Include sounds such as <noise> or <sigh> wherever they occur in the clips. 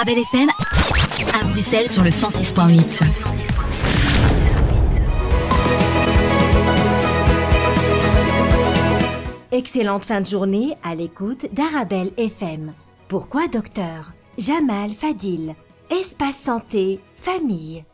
Arabel FM à Bruxelles sur le 106.8. Excellente fin de journée à l'écoute d'Arabel FM. Pourquoi docteur Jamal Fadil. Espace santé, famille.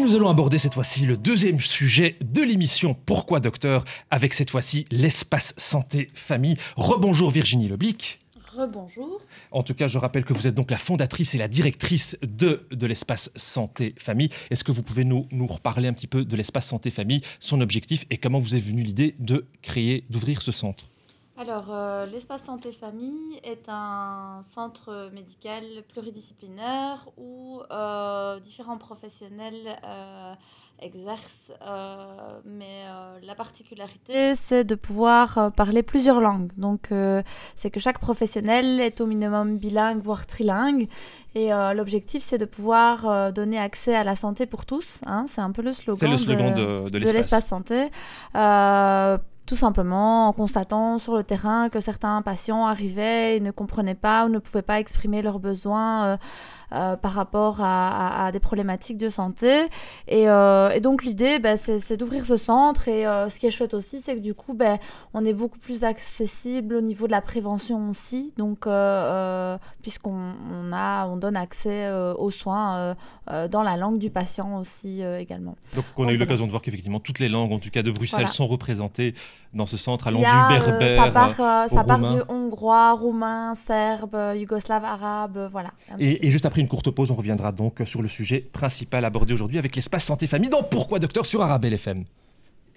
nous allons aborder cette fois-ci le deuxième sujet de l'émission Pourquoi Docteur avec cette fois-ci l'espace santé famille. Rebonjour Virginie Loblic. Rebonjour. En tout cas, je rappelle que vous êtes donc la fondatrice et la directrice de, de l'espace santé famille. Est-ce que vous pouvez nous, nous reparler un petit peu de l'espace santé famille, son objectif et comment vous est venue l'idée de créer, d'ouvrir ce centre alors, euh, l'espace santé famille est un centre médical pluridisciplinaire où euh, différents professionnels euh, exercent, mais la particularité, c'est de pouvoir parler plusieurs langues. Donc, c'est que chaque professionnel est au minimum bilingue, voire trilingue. Et l'objectif, c'est de pouvoir donner accès à la santé pour tous. Hein. c'est un peu le slogan, de l'espace santé tout simplement en constatant sur le terrain que certains patients arrivaient et ne comprenaient pas ou ne pouvaient pas exprimer leurs besoins euh, euh, par rapport à, des problématiques de santé. Et, euh, donc l'idée, bah, c'est d'ouvrir ce centre. Et euh, ce qui est chouette aussi, c'est que du coup, bah, on est beaucoup plus accessible au niveau de la prévention aussi. Donc, puisqu'on a, on donne accès aux soins dans la langue du patient aussi également. Donc, on a eu l'occasion de voir qu'effectivement, toutes les langues, en tout cas de Bruxelles, sont représentées dans ce centre, allant du berbère. ça part, ça part du hongrois, roumain, serbe, yougoslave, arabe, voilà. et juste après une courte pause, on reviendra donc sur le sujet principal abordé aujourd'hui avec l'espace santé-famille dans Pourquoi Docteur sur Arabelle FM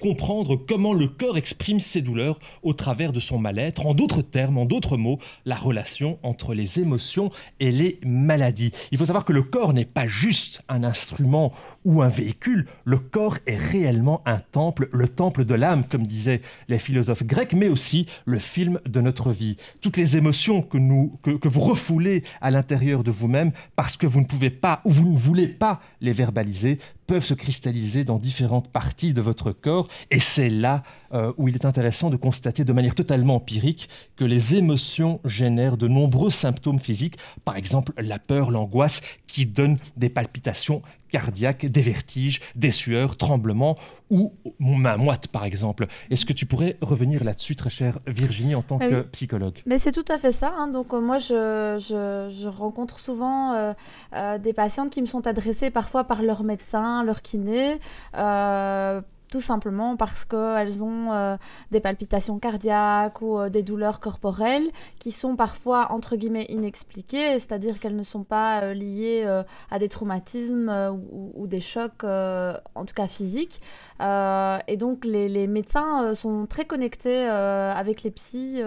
comprendre comment le corps exprime ses douleurs au travers de son mal-être, en d'autres termes, en d'autres mots, la relation entre les émotions et les maladies. Il faut savoir que le corps n'est pas juste un instrument ou un véhicule, le corps est réellement un temple, le temple de l'âme, comme disaient les philosophes grecs, mais aussi le film de notre vie. Toutes les émotions que, nous, que, vous refoulez à l'intérieur de vous-même parce que vous ne pouvez pas ou vous ne voulez pas les verbaliser peuvent se cristalliser dans différentes parties de votre corps et c'est là euh, où il est intéressant de constater de manière totalement empirique que les émotions génèrent de nombreux symptômes physiques, par exemple la peur, l'angoisse, qui donnent des palpitations cardiaques, des vertiges, des sueurs, tremblements ou ma moite par exemple. Est-ce que tu pourrais revenir là-dessus, très chère Virginie, en tant bah que psychologue Mais c'est tout à fait ça. Hein. Donc euh, moi, je, rencontre souvent euh, des patientes qui me sont adressées parfois par leur médecin, leur kiné, tout simplement parce qu'elles ont euh, des palpitations cardiaques ou euh, des douleurs corporelles qui sont parfois entre guillemets inexpliquées, c'est-à-dire qu'elles ne sont pas euh, liées à des traumatismes ou, des chocs, en tout cas physiques. et donc les, les médecins sont très connectés avec les psys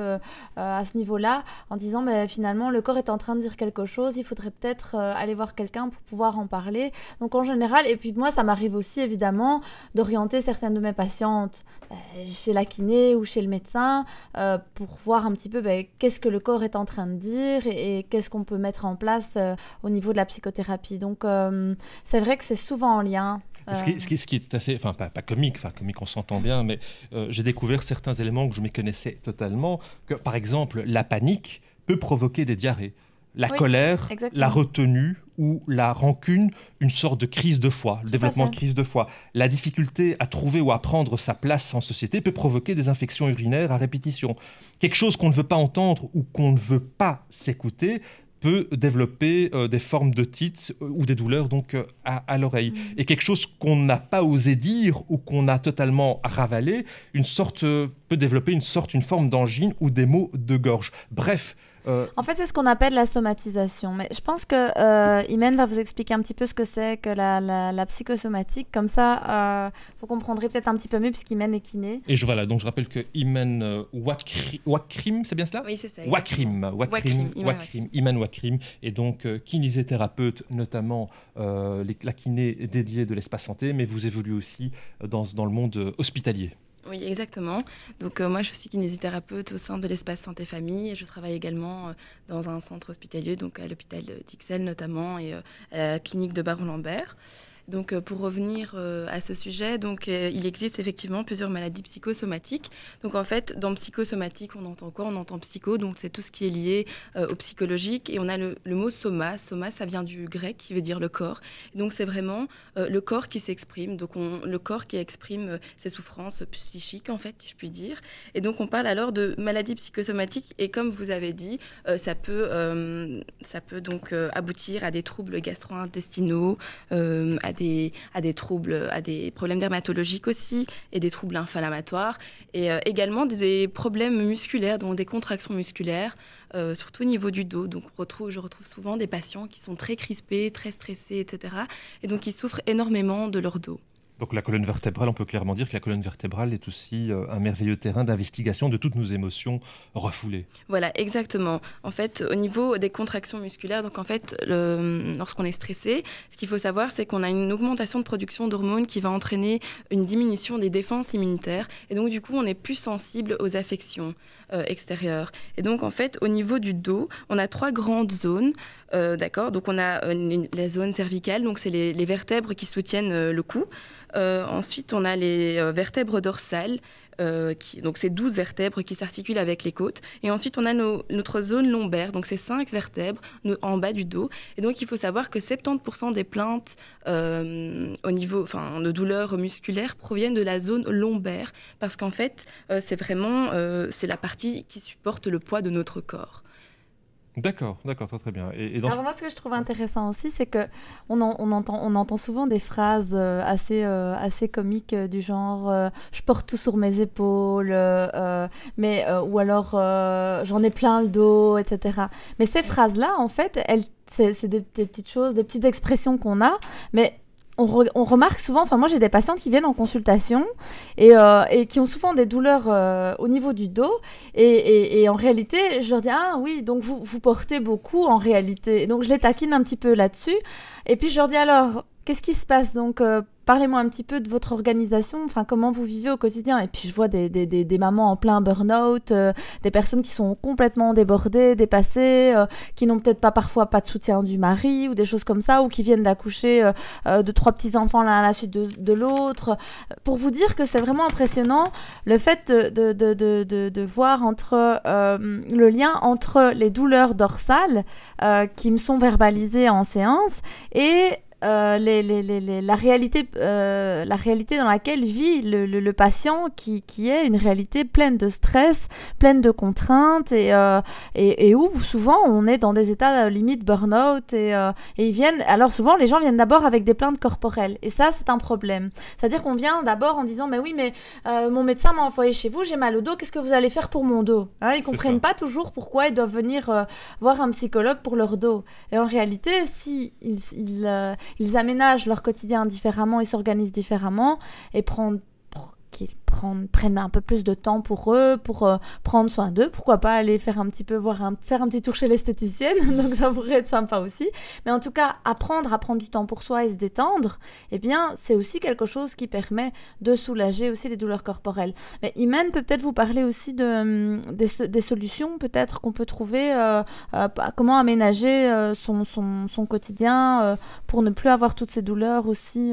à ce niveau-là en disant mais finalement le corps est en train de dire quelque chose, il faudrait peut-être aller voir quelqu'un pour pouvoir en parler. Donc en général, et puis moi ça m'arrive aussi évidemment d'orienter certains certaines de mes patientes euh, chez la kiné ou chez le médecin euh, pour voir un petit peu ben, qu'est-ce que le corps est en train de dire et, qu'est-ce qu'on peut mettre en place euh, au niveau de la psychothérapie. Donc c'est vrai que c'est souvent en lien. Ce qui, est assez, enfin pas, comique, enfin comique on s'entend bien, mais j'ai découvert certains éléments que je me connaissais totalement, que par exemple la panique peut provoquer des diarrhées la colère, la retenue ou la rancune, une sorte de crise de foi, le développement de crise de foi. La difficulté à trouver ou à prendre sa place en société peut provoquer des infections urinaires à répétition. Quelque chose qu'on ne veut pas entendre ou qu'on ne veut pas s'écouter peut développer euh, des formes de tites euh, ou des douleurs donc euh, à, l'oreille. Mm. Et quelque chose qu'on n'a pas osé dire ou qu'on a totalement ravalé, une sorte peut développer une sorte, une forme d'angine ou des maux de gorge. Bref, euh, en fait, c'est ce qu'on appelle la somatisation. Mais je pense que euh, Imen va vous expliquer un petit peu ce que c'est que la, psychosomatique. Comme ça, euh, vous comprendrez peut-être un petit peu mieux puisqu'Imen est kiné. Et je, voilà, donc je rappelle que Imen Wakrim, c'est bien cela Oui, c'est ça. Wakrim, Wakrim, Imen Wakrim. Et donc, kinésithérapeute, notamment les, la kiné dédiée de l'espace santé, mais vous évoluez aussi dans le monde hospitalier. Oui, exactement. Donc euh, moi, je suis kinésithérapeute au sein de l'espace santé famille et je travaille également euh, dans un centre hospitalier, donc à l'hôpital d'Ixelles notamment et euh, à la clinique de Baron-Lambert. Donc, euh, pour revenir euh, à ce sujet, donc, euh, il existe effectivement plusieurs maladies psychosomatiques. Donc, en fait, dans psychosomatique, on entend quoi On entend psycho, donc c'est tout ce qui est lié au psychologique. Et on a le, mot soma. Soma, ça vient du grec, qui veut dire le corps. Donc, c'est vraiment le corps qui s'exprime. Donc, on, le corps qui exprime ses souffrances psychiques, en fait, si je puis dire. Et donc, on parle alors de maladies psychosomatiques. Et comme vous avez dit, ça peut, ça peut donc aboutir à des troubles gastro-intestinaux, à à des troubles, à des problèmes dermatologiques aussi, et des troubles inflammatoires, et euh, également des, problèmes musculaires, donc des contractions musculaires, euh, surtout au niveau du dos. je retrouve souvent des patients qui sont très crispés, très stressés, etc., et donc ils souffrent énormément de leur dos. Donc la colonne vertébrale, on peut clairement dire que la colonne vertébrale est aussi euh, un merveilleux terrain d'investigation de toutes nos émotions refoulées. Voilà, exactement. En fait, au niveau des contractions musculaires, donc en fait, lorsqu'on est stressé, ce qu'il faut savoir, c'est qu'on a une augmentation de production d'hormones qui va entraîner une diminution des défenses immunitaires, et donc du coup, on est plus sensible aux affections euh, extérieures. Et donc en fait, au niveau du dos, on a trois grandes zones, euh, d'accord. Donc on a la zone cervicale, donc c'est les, vertèbres qui soutiennent le cou. Euh, ensuite, on a les euh, vertèbres dorsales. Euh, donc ces 12 vertèbres qui s'articulent avec les côtes. Et ensuite, on a notre zone lombaire, donc ces 5 vertèbres en bas du dos. Et donc, il faut savoir que 70% des plaintes au niveau, de douleurs musculaires proviennent de la zone lombaire, parce qu'en fait, c'est vraiment c'est la partie qui supporte le poids de notre corps. D'accord, d'accord, très très bien. Et, et Alors ce... moi, ce que je trouve intéressant aussi, c'est que on, entend, on entend souvent des phrases euh, assez, euh, assez comiques euh, du genre je porte tout sur mes épaules mais, ou alors j'en ai plein le dos, etc. » Mais ces phrases-là, en fait, c'est des, des, petites choses, des petites expressions qu'on a, mais on, remarque souvent, enfin moi j'ai des patientes qui viennent en consultation et, euh, qui ont souvent des douleurs euh, au niveau du dos et, en réalité je leur dis ah oui donc vous, vous portez beaucoup en réalité donc je les taquine un petit peu là-dessus et puis je leur dis alors Qu'est-ce qui se passe donc euh, Parlez-moi un petit peu de votre organisation, enfin comment vous vivez au quotidien. Et puis je vois des, des, des, des mamans en plein burn-out, euh, des personnes qui sont complètement débordées, dépassées, euh, qui n'ont peut-être pas parfois pas de soutien du mari ou des choses comme ça, ou qui viennent d'accoucher de trois petits enfants l'un à la suite de, de l'autre. Pour vous dire que c'est vraiment impressionnant le fait de, de, de, de voir entre le lien entre les douleurs dorsales qui me sont verbalisées en séance et euh, les, la, réalité, euh, la réalité dans laquelle vit le, le, patient, qui, qui, est une réalité pleine de stress, pleine de contraintes, et, euh, et, et où souvent on est dans des états limite burn-out, et, et, ils viennent. Alors souvent, les gens viennent d'abord avec des plaintes corporelles, et ça, c'est un problème. C'est-à-dire qu'on vient d'abord en disant Mais oui, mais mon médecin m'a envoyé chez vous, j'ai mal au dos, qu'est-ce que vous allez faire pour mon dos hein, Ils Ils comprennent pas toujours pourquoi ils doivent venir voir un psychologue pour leur dos. Et en réalité, si ils ils aménagent leur quotidien différemment et s'organisent différemment et prennent prennent, un peu plus de temps pour eux, pour euh, prendre soin d'eux. Pourquoi pas aller faire un petit peu, voir un, faire un petit tour chez l'esthéticienne, <laughs> donc ça pourrait être sympa aussi. Mais en tout cas, apprendre à prendre du temps pour soi et se détendre, eh bien, c'est aussi quelque chose qui permet de soulager aussi les douleurs corporelles. Mais Imen peut peut-être vous parler aussi de, euh, des, solutions peut-être qu'on peut trouver, euh, comment aménager son, son, son, quotidien pour ne plus avoir toutes ces douleurs aussi.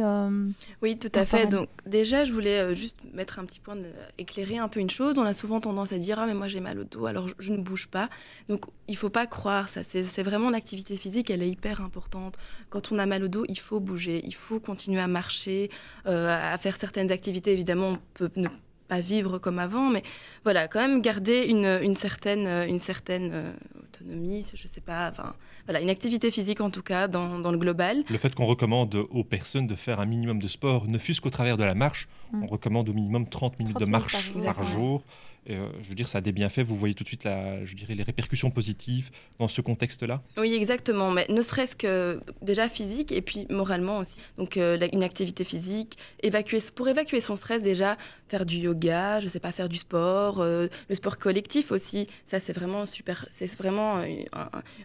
oui, tout à fait. Donc déjà, je voulais juste mettre un petit petit point d'éclairer un peu une chose. On a souvent tendance à dire Ah, mais moi j'ai mal au dos, alors je, ne bouge pas. Donc il faut pas croire ça. C'est vraiment l'activité physique, elle est hyper importante. Quand on a mal au dos, il faut bouger, il faut continuer à marcher, euh, à faire certaines activités. Évidemment, on peut ne pas vivre comme avant, mais voilà, quand même garder une, certaine, une certaine euh, autonomie, je sais pas, enfin, voilà, une activité physique en tout cas dans, le global. Le fait qu'on recommande aux personnes de faire un minimum de sport, ne fût-ce qu'au travers de la marche, mm. on recommande au minimum 30 minutes de marche par jour. Euh, je veux dire, ça a des bienfaits. Vous voyez tout de suite, je dirais, les répercussions positives dans ce contexte-là. Oui, exactement. Mais ne serait-ce que déjà physique et puis moralement aussi. Donc, euh, une activité physique, évacuer, pour évacuer son stress, déjà faire du yoga, je sais pas, faire du sport, euh, le sport collectif aussi. Ça, c'est vraiment super. C'est vraiment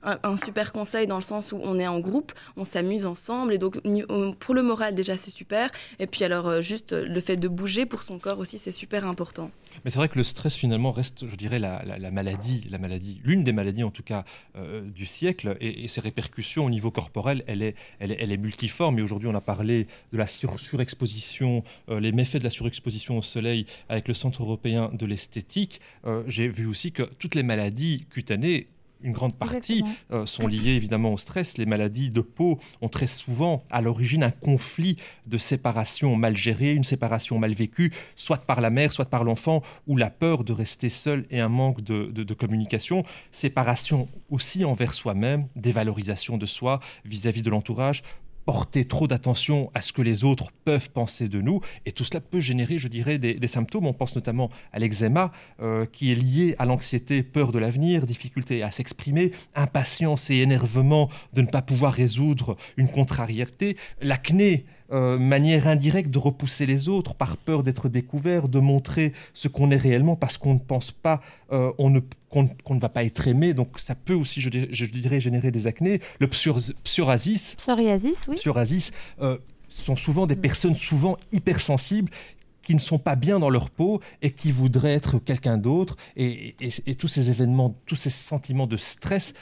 un, un, super conseil dans le sens où on est en groupe, on s'amuse ensemble. Et donc, pour le moral, déjà, c'est super. Et puis, alors, juste le fait de bouger pour son corps aussi, c'est super important. Mais c'est vrai que le stress finalement reste, je dirais, la, maladie, la maladie, l'une des maladies en tout cas euh, du siècle, et, ses répercussions au niveau corporel, elle est, elle est, multiforme. Et aujourd'hui, on a parlé de la surexposition, euh, les méfaits de la surexposition au soleil avec le Centre européen de l'esthétique. Euh, j'ai vu aussi que toutes les maladies cutanées une grande partie euh, sont liées évidemment au stress. Les maladies de peau ont très souvent à l'origine un conflit de séparation mal gérée, une séparation mal vécue, soit par la mère, soit par l'enfant, ou la peur de rester seul et un manque de, communication. Séparation aussi envers soi-même, dévalorisation de soi vis à -vis de l'entourage, porter trop d'attention à ce que les autres peuvent penser de nous. Et tout cela peut générer, je dirais, des, symptômes. On pense notamment à l'eczéma, euh, qui est lié à l'anxiété, peur de l'avenir, difficulté à s'exprimer, impatience et énervement de ne pas pouvoir résoudre une contrariété. L'acné, euh, manière indirecte de repousser les autres par peur d'être découvert, de montrer ce qu'on est réellement parce qu'on ne pense pas, euh, on qu'on ne va pas être aimé, donc ça peut aussi, je, dirais, générer des acnés. Le psoriasis, psoriasis, oui. psoriasis euh, sont souvent des mm. personnes souvent hypersensibles qui ne sont pas bien dans leur peau et qui voudraient être quelqu'un d'autre. Et, tous ces événements, tous ces sentiments de stress,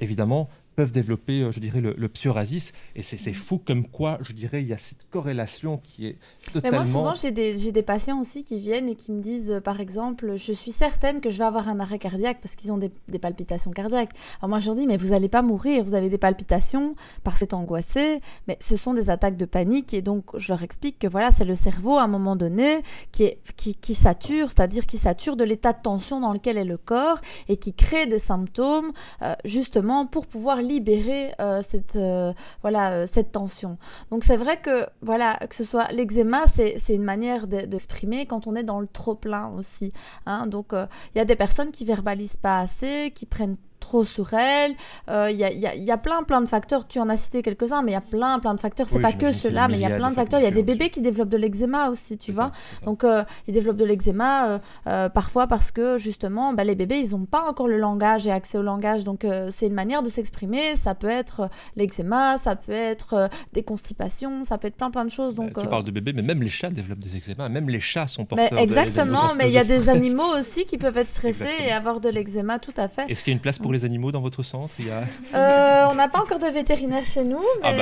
évidemment, peuvent développer, euh, je dirais, le, le psoriasis. Et c'est mm. fou comme quoi, je dirais, il y a cette corrélation qui est totalement... Mais moi, souvent, j'ai des, patients aussi qui viennent et qui me disent, euh, par exemple, je suis certaine que je vais avoir un arrêt cardiaque parce qu'ils ont des, palpitations cardiaques. Alors moi, je leur dis, mais vous n'allez pas mourir, vous avez des palpitations parce que vous angoissé. Mais ce sont des attaques de panique. Et donc, je leur explique que voilà, c'est le cerveau, à un moment donné, qui, est, qui, sature, c'est-à-dire qui sature de l'état de tension dans lequel est le corps et qui crée des symptômes, euh, justement, pour pouvoir libérer euh, cette, euh, voilà, euh, cette tension. Donc c'est vrai que, voilà, que ce soit l'eczéma, c'est une manière d'exprimer quand on est dans le trop-plein aussi. Hein. Donc il y a des personnes qui verbalisent pas assez, qui prennent trop sur elle. Il euh, y, a, plein, plein de facteurs. Tu en as cité quelques-uns, mais il y a plein, plein de facteurs. C'est n'est pas que cela, mais il y a plein de facteurs. Il y a des bébés qui développent de l'eczéma aussi, tu vois. Donc, euh, ils développent de l'eczéma euh, parfois parce que justement, bah, les bébés, ils n'ont pas encore le langage et accès au langage. Donc, c'est une manière de s'exprimer. Ça peut être l'eczéma, ça peut être des constipations, ça peut être plein, plein de choses. Bah, Donc, tu parles de bébés, mais même les chats développent des eczémas. Même les chats sont porteurs mais Exactement, mais il y a des animaux aussi qui peuvent être stressés et avoir de l'eczéma, tout à fait. Est-ce qu'il y a une place pour les animaux dans votre centre il euh, On n'a pas encore de vétérinaire chez nous, ah mais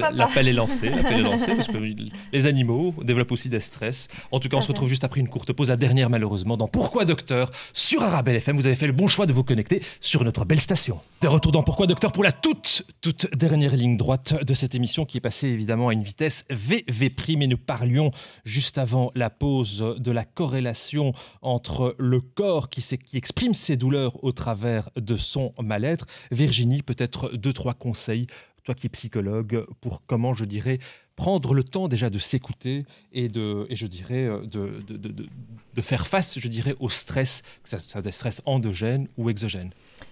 bah, euh, l'appel est lancé, parce que <laughs> les animaux développent aussi des stress. En tout cas, on se retrouve juste après une courte pause, la dernière malheureusement, dans Pourquoi Docteur sur Arabelle FM. Vous avez fait le bon choix de vous connecter sur notre belle station. De retour dans Pourquoi Docteur pour la toute, toute dernière ligne droite de cette émission qui est passée évidemment à une vitesse VV prime et nous parlions juste avant la pause de la corrélation entre le corps qui, qui exprime ses douleurs au travers de son son mal-être. Virginie, peut-être deux, trois conseils, toi qui es psychologue, pour comment, je dirais, prendre le temps déjà de s'écouter et de, et je dirais, euh, de, faire face, je dirais, au stress, que soit des stress endogènes ou exogènes.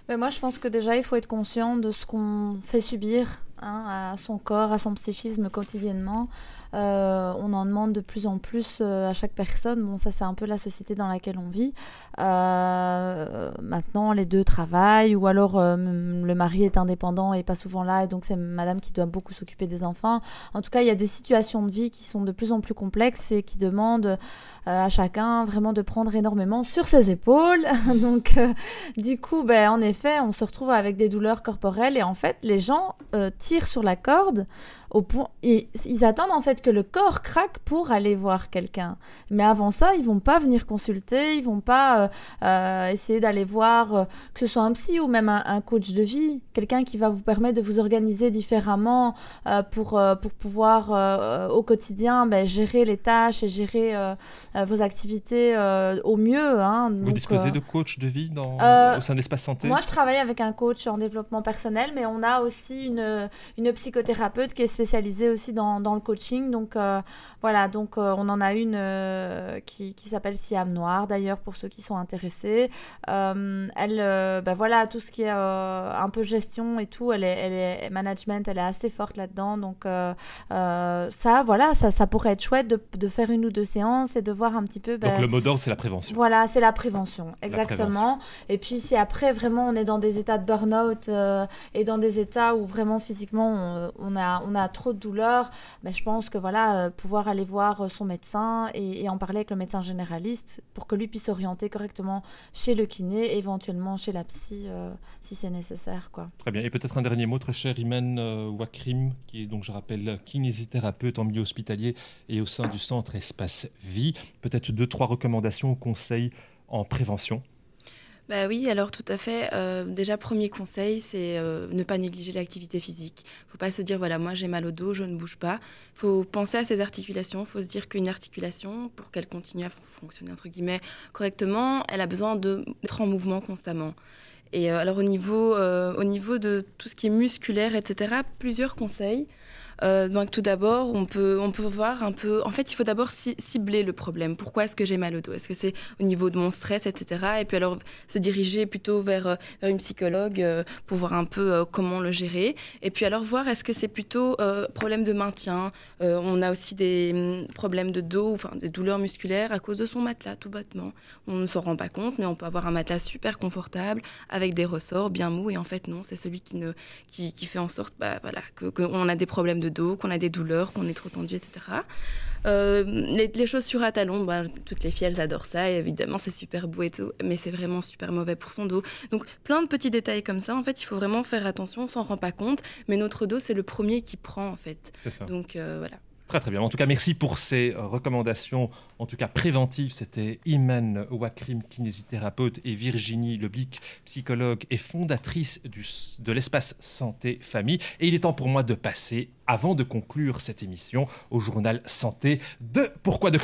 Mais ben, moi, je pense que déjà, il faut être conscient de ce qu'on fait subir Hein, à son corps, à son psychisme quotidiennement. Euh, on en demande de plus en plus euh, à chaque personne. Bon, ça c'est un peu la société dans laquelle on vit. Euh, maintenant, les deux travaillent, ou alors le mari est indépendant et pas souvent là, et donc c'est madame qui doit beaucoup s'occuper des enfants. En tout cas, il y a des situations de vie qui sont de plus en plus complexes et qui demandent à chacun vraiment de prendre énormément sur ses épaules. <laughs> donc, du coup, ben, en effet, on se retrouve avec des douleurs corporelles, et en fait, les gens tirent sur la corde, au point, et ils attendent en fait que le corps craque pour aller voir quelqu'un. Mais avant ça, ils vont pas venir consulter, ils vont pas euh, euh, essayer d'aller voir euh, que ce soit un psy ou même un, coach de vie, quelqu'un qui va vous permettre de vous organiser différemment pour, pour pouvoir au quotidien ben, gérer les tâches et gérer vos activités au mieux. Hein. vous disposez de coach de vie dans, au sein d'espace santé Moi, je travaille avec un coach en développement personnel, mais on a aussi une, une psychothérapeute qui est spécialisée aussi dans, dans le coaching. Donc euh, voilà, donc euh, on en a une euh, qui, qui s'appelle Siam Noir d'ailleurs pour ceux qui sont intéressés. elle, ben voilà, tout ce qui est un peu gestion et tout, elle est, elle est management, elle est assez forte là-dedans. Donc ça, voilà, ça, ça pourrait être chouette de, de, faire une ou deux séances et de voir un petit peu. Ben, Donc le mot d'ordre, c'est la prévention. Voilà, c'est la prévention, exactement. Et puis si après vraiment on est dans des états de burn-out et dans des états où vraiment physiquement euh, on, a, on a trop de douleurs, mais ben, je pense que voilà, euh, pouvoir aller voir euh, son médecin et, en parler avec le médecin généraliste pour que lui puisse orienter correctement chez le kiné, éventuellement chez la psy, si c'est nécessaire. Quoi. Très bien. Et peut-être un dernier mot, très cher Imen wacrim Wakrim, qui est donc, je rappelle, kinésithérapeute en milieu hospitalier et au sein du centre Espace Vie. Peut-être deux, trois recommandations au conseil en prévention bah oui, alors tout à fait. Euh, déjà, premier conseil, c'est euh, ne pas négliger l'activité physique. Il ne Faut pas se dire voilà, moi j'ai mal au dos, je ne bouge pas. Faut penser à ses articulations. Faut se dire qu'une articulation, pour qu'elle continue à fonctionner entre guillemets correctement, elle a besoin d'être en mouvement constamment. Et euh, alors au niveau de tout ce qui est musculaire, etc., plusieurs conseils. Euh, donc tout d'abord, on peut, on peut voir un peu... En fait, il faut d'abord cibler le problème. Pourquoi est-ce que j'ai mal au dos Est-ce que c'est au niveau de mon stress, etc. Et puis alors se diriger plutôt vers, euh, vers une psychologue euh, pour voir un peu comment le gérer. Et puis alors voir est-ce que c'est plutôt problème de maintien. on a aussi des hum, problèmes de dos, enfin des douleurs musculaires à cause de son matelas, tout bêtement. On ne s'en rend pas compte, mais on peut avoir un matelas super confortable avec des ressorts bien mous. Et en fait, non, c'est celui qui, ne, qui, qui fait en sorte bah, voilà, qu'on a des problèmes de dos, qu'on a des douleurs, qu'on est trop tendu, etc. Euh, les, les, chaussures à talons, bah, toutes les filles elles adorent ça, et évidemment c'est super beau et tout, mais c'est vraiment super mauvais pour son dos. Donc plein de petits détails comme ça, en fait il faut vraiment faire attention, on s'en rend pas compte, mais notre dos c'est le premier qui prend en fait. Donc euh, voilà. Très très bien. En tout cas, merci pour ces euh, recommandations, en tout cas préventives. C'était Iman Wakrim, kinésithérapeute, et Virginie Leblic, psychologue et fondatrice de l'espace santé famille. Et il est temps pour moi de passer, avant de conclure cette émission, au journal santé de Pourquoi de